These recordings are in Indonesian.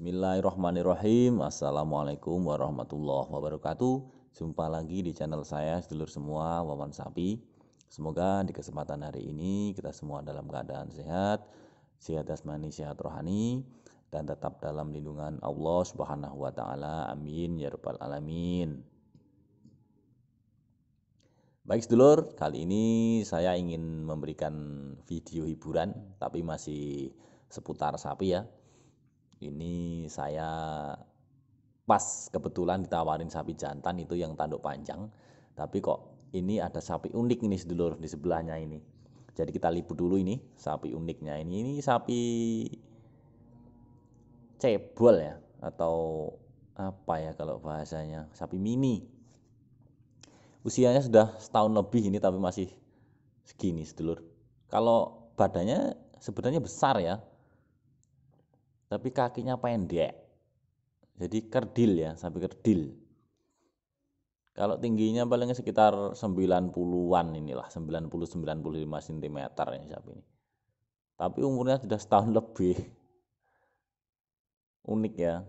Bismillahirrahmanirrahim. Assalamualaikum warahmatullahi wabarakatuh. Jumpa lagi di channel saya sedulur semua Wawan Sapi. Semoga di kesempatan hari ini kita semua dalam keadaan sehat, sehat jasmani, sehat rohani dan tetap dalam lindungan Allah Subhanahu wa taala. Amin ya rabbal alamin. Baik sedulur, kali ini saya ingin memberikan video hiburan tapi masih seputar sapi ya ini saya pas kebetulan ditawarin sapi jantan itu yang tanduk panjang tapi kok ini ada sapi unik ini sedulur di sebelahnya ini jadi kita liput dulu ini sapi uniknya ini ini sapi cebol ya atau apa ya kalau bahasanya sapi mini usianya sudah setahun lebih ini tapi masih segini sedulur kalau badannya sebenarnya besar ya tapi kakinya pendek jadi kerdil ya sapi kerdil kalau tingginya paling sekitar 90-an inilah 90-95 cm ini sapi ini tapi umurnya sudah setahun lebih unik ya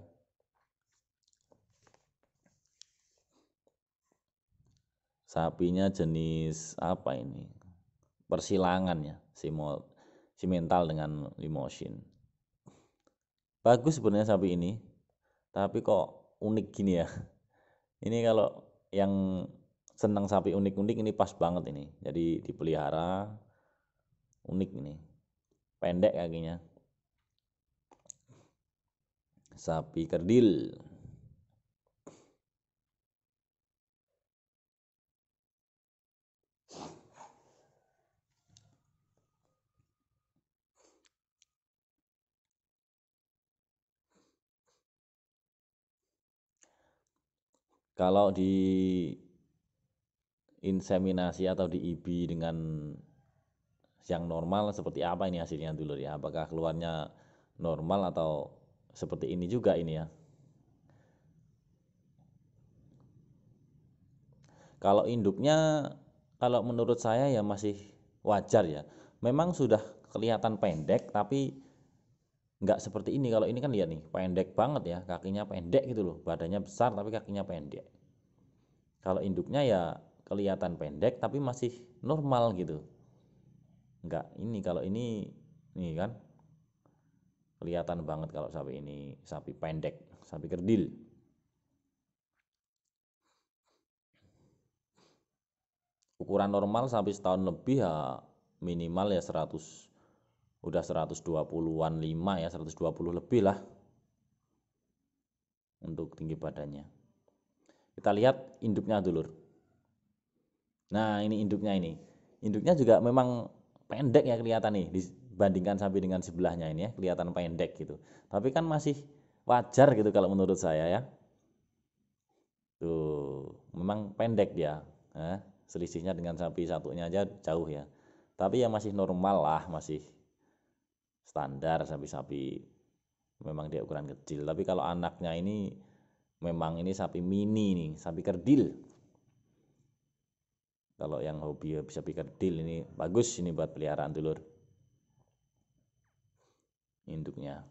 sapinya jenis apa ini persilangan ya si mental dengan limosin bagus sebenarnya sapi ini tapi kok unik gini ya ini kalau yang senang sapi unik-unik ini pas banget ini jadi dipelihara unik ini pendek kakinya sapi kerdil kalau di inseminasi atau di IB dengan yang normal seperti apa ini hasilnya dulu ya apakah keluarnya normal atau seperti ini juga ini ya kalau induknya kalau menurut saya ya masih wajar ya memang sudah kelihatan pendek tapi nggak seperti ini kalau ini kan lihat nih pendek banget ya kakinya pendek gitu loh badannya besar tapi kakinya pendek kalau induknya ya kelihatan pendek tapi masih normal gitu nggak ini kalau ini nih kan kelihatan banget kalau sapi ini sapi pendek sapi kerdil ukuran normal sapi setahun lebih ya minimal ya 100 udah 120-an 5 ya 120 lebih lah untuk tinggi badannya kita lihat induknya dulur nah ini induknya ini induknya juga memang pendek ya kelihatan nih dibandingkan sapi dengan sebelahnya ini ya kelihatan pendek gitu tapi kan masih wajar gitu kalau menurut saya ya tuh memang pendek dia nah, selisihnya dengan sapi satunya aja jauh ya tapi ya masih normal lah masih standar sapi-sapi memang dia ukuran kecil tapi kalau anaknya ini memang ini sapi mini nih sapi kerdil kalau yang hobi sapi kerdil ini bagus ini buat peliharaan dulur induknya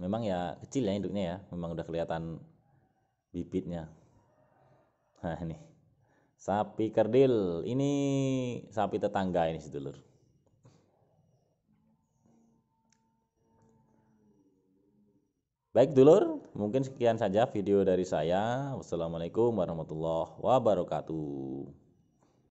memang ya kecil ya induknya ya memang udah kelihatan bibitnya nah ini sapi kerdil ini sapi tetangga ini sedulur Baik dulur, mungkin sekian saja video dari saya. Wassalamualaikum warahmatullahi wabarakatuh.